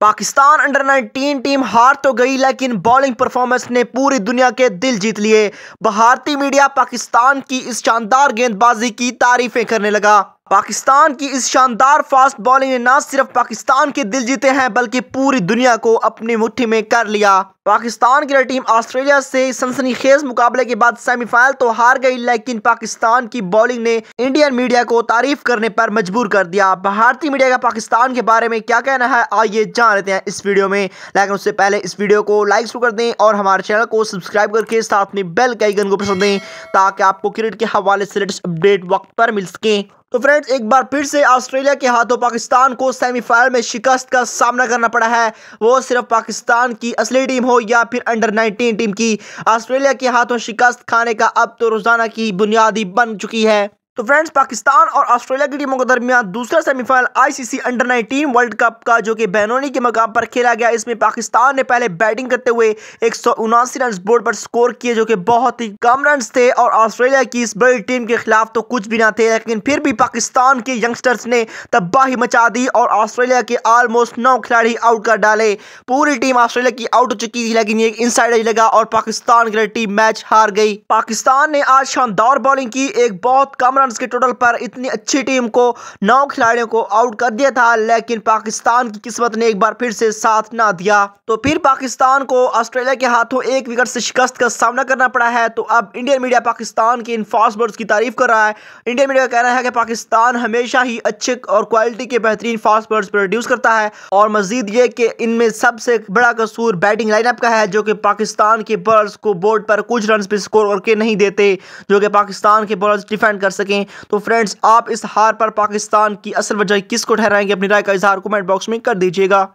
Pakistan under 19 team हार तो गई लेकिन बॉलिंग परफॉर्मेंस ने पूरी दुनिया के दिल जीत लिए भारतीय मीडिया पाकिस्तान की इस शानदार गेंदबाजी की तारीफें करने लगा पाकिस्तान की इस शानदार फास्ट बॉलिंग ने न सिर्फ पाकिस्तान के दिल जीते हैं बल्कि पूरी दुनिया को अपनी मुट्ठी में कर लिया पाकिस्तान की टीम ऑस्ट्रेलिया से सनसनी खेज मुकाबले के बाद सेमीफाइनल तो हार गई लेकिन पाकिस्तान की बॉलिंग ने इंडियन मीडिया को तारीफ करने पर मजबूर कर दिया भारतीय मीडिया का पाकिस्तान के बारे में क्या कहना है आइए जान लेते हैं इस वीडियो में लेकिन उससे पहले इस वीडियो को लाइक शुरू कर दें और हमारे चैनल को सब्सक्राइब करके साथ में बेल कैगन को पसंद दें ताकि आपको क्रिकेट के हवाले से लेटेस्ट अपडेट वक्त पर मिल सकें तो फ्रेंड्स एक बार फिर से ऑस्ट्रेलिया के हाथों पाकिस्तान को सेमीफाइनल में शिकस्त का सामना करना पड़ा है वो सिर्फ पाकिस्तान की असली टीम हो या फिर अंडर 19 टीम की ऑस्ट्रेलिया के हाथों शिकस्त खाने का अब तो रोजाना की बुनियादी बन चुकी है तो फ्रेंड्स पाकिस्तान और ऑस्ट्रेलिया की टीमों के दरमियान दूसरा semifinal ICC under 19 world cup का जो कि बैनोनी के मकाम पर खेला गया इसमें पाकिस्तान ने पहले बैटिंग करते हुए एक रन बोर्ड पर स्कोर किए जो कि बहुत ही कम रन थे और ऑस्ट्रेलिया की इस बड़ी टीम के खिलाफ तो कुछ भी ना थे लेकिन फिर भी पाकिस्तान के यंगस्टर्स ने तबाही मचा दी और ऑस्ट्रेलिया के ऑलमोस्ट नौ खिलाड़ी आउट कर डाले पूरी टीम ऑस्ट्रेलिया की आउट हो चुकी थी लेकिन ये इनसाइड लगा और पाकिस्तान की टीम मैच हार गई पाकिस्तान ने आज शानदार बॉलिंग की एक बहुत कम रन के टोटल पर इतनी अच्छी टीम को नौ खिलाड़ियों को आउट कर दिया था लेकिन पाकिस्तान की किस्मत ने एक बार फिर से साथ ना दिया तो फिर पाकिस्तान को ऑस्ट्रेलिया के हाथों एक विकेट से शिकस्त का सामना करना पड़ा है तो अब इंडियन मीडिया पाकिस्तान के इन फास्ट बॉलर्स की तारीफ कर रहा है इंडियन मीडिया का कहना है कि पाकिस्तान हमेशा ही अच्छे और क्वालिटी के बेहतरीन फास्ट बॉलर्स प्रोड्यूस करता है और मजीद ये कि इनमें सबसे बड़ा कसूर बैटिंग लाइनअप का है जो कि पाकिस्तान के बॉलर्स को बोर्ड पर कुछ रन पर स्कोर करके नहीं देते जो कि पाकिस्तान के बॉलर्स डिफेंड कर सके सकें तो फ्रेंड्स आप इस हार पर पाकिस्तान की असल वजह किसको ठहराएंगे अपनी राय का इजहार कमेंट बॉक्स में कर दीजिएगा